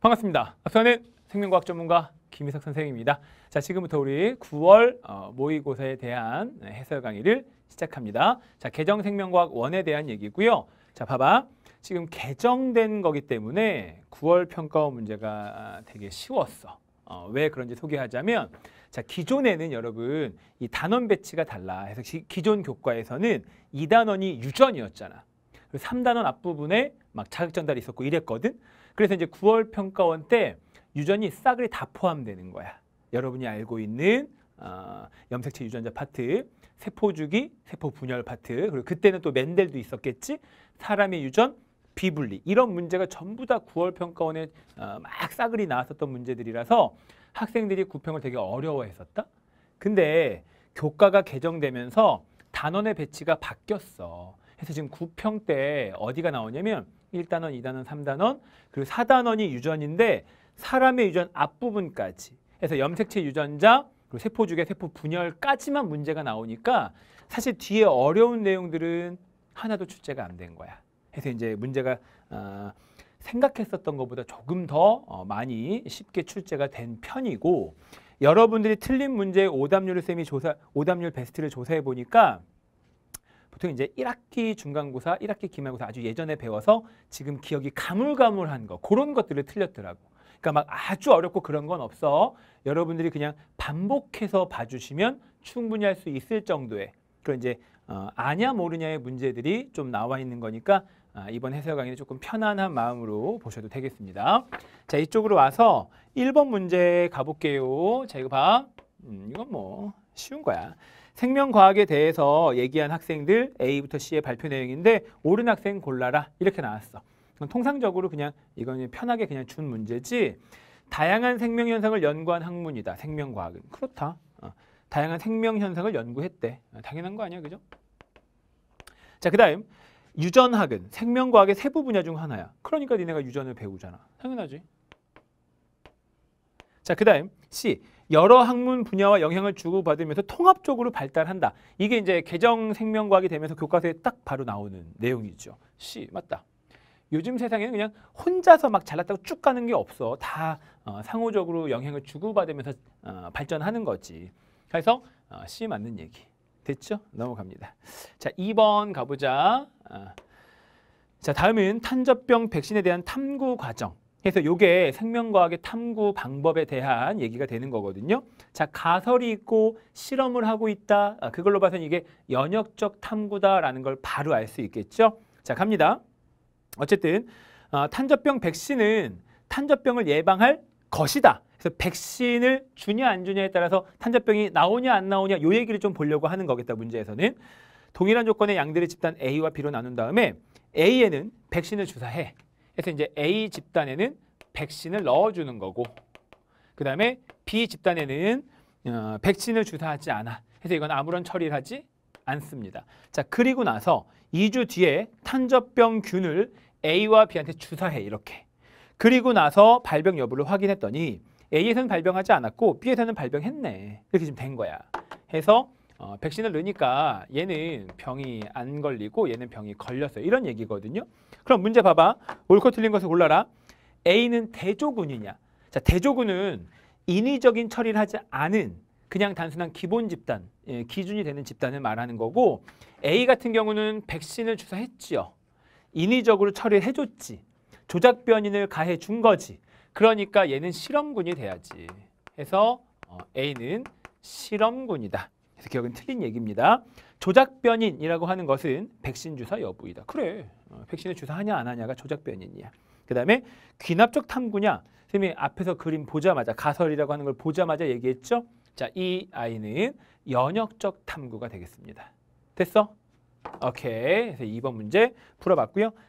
반갑습니다. 저는 생명과학 전문가 김희석 선생입니다. 자, 지금부터 우리 9월 어, 모의고사에 대한 해설 강의를 시작합니다. 자, 개정 생명과학 원에 대한 얘기고요. 자, 봐봐. 지금 개정된 거기 때문에 9월 평가원 문제가 되게 쉬웠어. 어, 왜 그런지 소개하자면 자 기존에는 여러분 이 단원 배치가 달라 해서 기, 존 교과에서는 이단원이 유전이었잖아. 그리고 삼단원 앞부분에 막 자극 전달이 있었고 이랬거든. 그래서 이제 9월 평가원 때 유전이 싸그리 다 포함되는 거야. 여러분이 알고 있는 어, 염색체 유전자 파트, 세포 주기, 세포 분열 파트, 그리고 그때는 또 맨델도 있었겠지. 사람의 유전 비분리 이런 문제가 전부 다 9월 평가원에 어, 막 싸그리 나왔었던 문제들이라서 학생들이 구평을 되게 어려워했었다. 근데 교과가 개정되면서 단원의 배치가 바뀌었어. 그래서 지금 구평 때 어디가 나오냐면 1단원, 2단원, 3단원, 그리고 4단원이 유전인데 사람의 유전 앞부분까지 해서 염색체 유전자, 그리고 세포주의 세포 분열까지만 문제가 나오니까 사실 뒤에 어려운 내용들은 하나도 출제가 안 된 거야. 그래서 이제 문제가 어, 생각했었던 것보다 조금 더 어, 많이 쉽게 출제가 된 편이고 여러분들이 틀린 문제의 오답률을 쌤이 조사 오답률 베스트를 조사해 보니까 보통 이제 1학기 중간고사, 1학기 기말고사 아주 예전에 배워서 지금 기억이 가물가물한 거 그런 것들을 틀렸더라고. 그러니까 막 아주 어렵고 그런 건 없어. 여러분들이 그냥 반복해서 봐주시면 충분히 할 수 있을 정도의 그런 이제 어, 아냐 모르냐의 문제들이 좀 나와 있는 거니까 아, 이번 해설 강의는 조금 편안한 마음으로 보셔도 되겠습니다. 자 이쪽으로 와서 1번 문제 가볼게요. 자 이거 봐. 음, 이건 뭐 쉬운 거야. 생명과학에 대해서 얘기한 학생들 A부터 C의 발표 내용인데 옳은 학생 골라라 이렇게 나왔어. 그럼 통상적으로 그냥 이건 편하게 그냥 준 문제지 다양한 생명현상을 연구한 학문이다. 생명과학은. 그렇다. 어. 다양한 생명현상을 연구했대. 어, 당연한 거 아니야. 그죠? 자, 그 다음 유전학은 생명과학의 세부 분야 중 하나야. 그러니까 니네가 유전을 배우잖아. 당연하지. 자, 그 다음 C. 여러 학문 분야와 영향을 주고받으면서 통합적으로 발달한다. 이게 이제 개정 생명과학이 되면서 교과서에 딱 바로 나오는 내용이죠. C 맞다. 요즘 세상에는 그냥 혼자서 막 잘났다고 쭉 가는 게 없어. 다 어, 상호적으로 영향을 주고받으면서 어, 발전하는 거지. 그래서 어, C 맞는 얘기. 됐죠? 넘어갑니다. 자, 2번 가보자. 아. 자, 다음은 탄저병 백신에 대한 탐구 과정. 그래서 이게 생명과학의 탐구 방법에 대한 얘기가 되는 거거든요. 자, 가설이 있고 실험을 하고 있다. 아, 그걸로 봐서는 이게 연역적 탐구다라는 걸 바로 알 수 있겠죠. 자, 갑니다. 어쨌든 어, 탄저병 백신은 탄저병을 예방할 것이다. 그래서 백신을 주냐 안 주냐에 따라서 탄저병이 나오냐 안 나오냐 요 얘기를 좀 보려고 하는 거겠다 문제에서는 동일한 조건의 양들의 집단 A와 B로 나눈 다음에 A에는 백신을 주사해 그래서 이제 A 집단에는 백신을 넣어주는 거고 그 다음에 B 집단에는 어, 백신을 주사하지 않아. 그래서 이건 아무런 처리를 하지 않습니다. 자 그리고 나서 2주 뒤에 탄저병균을 A와 B한테 주사해 이렇게. 그리고 나서 발병 여부를 확인했더니 A에서는 발병하지 않았고 B에서는 발병했네. 이렇게 지금 된 거야. 해서 어, 백신을 넣으니까 얘는 병이 안 걸리고 얘는 병이 걸렸어요. 이런 얘기거든요. 그럼 문제 봐봐. 옳고 틀린 것을 골라라. A는 대조군이냐. 자, 대조군은 인위적인 처리를 하지 않은 그냥 단순한 기본 집단, 예, 기준이 되는 집단을 말하는 거고 A 같은 경우는 백신을 주사했지요. 인위적으로 처리를 해줬지. 조작 변인을 가해 준 거지. 그러니까 얘는 실험군이 돼야지. 해서 어, A는 실험군이다. 그래서 기억은 틀린 얘기입니다. 조작 변인이라고 하는 것은 백신 주사 여부이다. 그래. 어, 백신을 주사하냐 안 하냐가 조작 변인이야. 그다음에 귀납적 탐구냐. 선생님이 앞에서 그림 보자마자 가설이라고 하는 걸 보자마자 얘기했죠. 자, 이 아이는 연역적 탐구가 되겠습니다. 됐어? 오케이. 그래서 2번 문제 풀어봤고요.